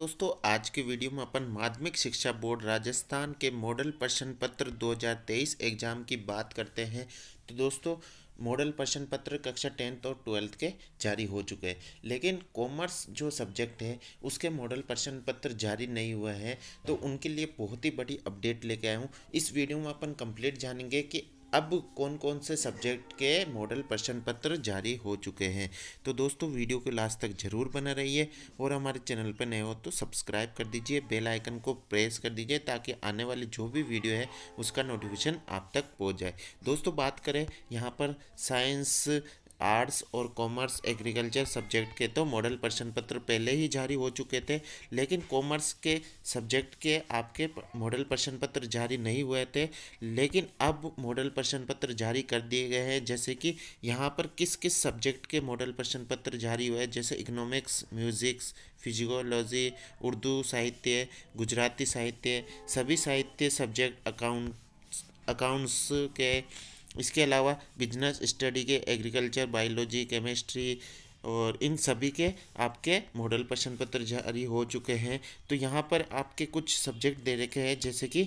दोस्तों आज के वीडियो में अपन माध्यमिक शिक्षा बोर्ड राजस्थान के मॉडल प्रश्न पत्र 2023 एग्जाम की बात करते हैं तो दोस्तों मॉडल प्रश्न पत्र कक्षा टेंथ और ट्वेल्थ के जारी हो चुके हैं लेकिन कॉमर्स जो सब्जेक्ट है उसके मॉडल प्रश्न पत्र जारी नहीं हुआ है तो उनके लिए बहुत ही बड़ी अपडेट लेके आया हूँ इस वीडियो में अपन कंप्लीट जानेंगे कि अब कौन कौन से सब्जेक्ट के मॉडल प्रश्न पत्र जारी हो चुके हैं तो दोस्तों वीडियो को लास्ट तक ज़रूर बना रहिए और हमारे चैनल पर नए हो तो सब्सक्राइब कर दीजिए बेल आइकन को प्रेस कर दीजिए ताकि आने वाली जो भी वीडियो है उसका नोटिफिकेशन आप तक पहुंच जाए दोस्तों बात करें यहाँ पर साइंस आर्ट्स और कॉमर्स एग्रीकल्चर सब्जेक्ट के तो मॉडल प्रश्न पत्र पहले ही जारी हो चुके थे लेकिन कॉमर्स के सब्जेक्ट के आपके मॉडल प्रश्न पत्र जारी नहीं हुए थे लेकिन अब मॉडल प्रश्न पत्र जारी कर दिए गए हैं जैसे कि यहाँ पर किस किस सब्जेक्ट के मॉडल प्रश्न पत्र जारी हुए जैसे इकोनॉमिक्स म्यूजिक्स फिजिकोलॉजी उर्दू साहित्य गुजराती साहित्य सभी साहित्य सब्जेक्ट अकाउंट अकाउंट्स के इसके अलावा बिजनेस स्टडी के एग्रीकल्चर बायोलॉजी केमिस्ट्री और इन सभी के आपके मॉडल प्रश्न पत्र जारी हो चुके हैं तो यहाँ पर आपके कुछ सब्जेक्ट दे रखे हैं जैसे कि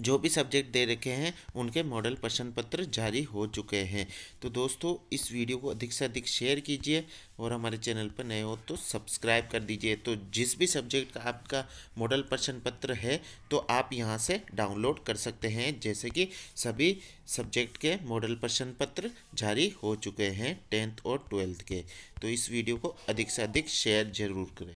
जो भी सब्जेक्ट दे रखे हैं उनके मॉडल प्रश्न पत्र जारी हो चुके हैं तो दोस्तों इस वीडियो को अधिक से अधिक शेयर कीजिए और हमारे चैनल पर नए हो तो सब्सक्राइब कर दीजिए तो जिस भी सब्जेक्ट का आपका मॉडल प्रश्न पत्र है तो आप यहाँ से डाउनलोड कर सकते हैं जैसे कि सभी सब्जेक्ट के मॉडल प्रश्न पत्र जारी हो चुके हैं टेंथ और ट्वेल्थ के तो इस वीडियो को अधिक से अधिक शेयर ज़रूर करें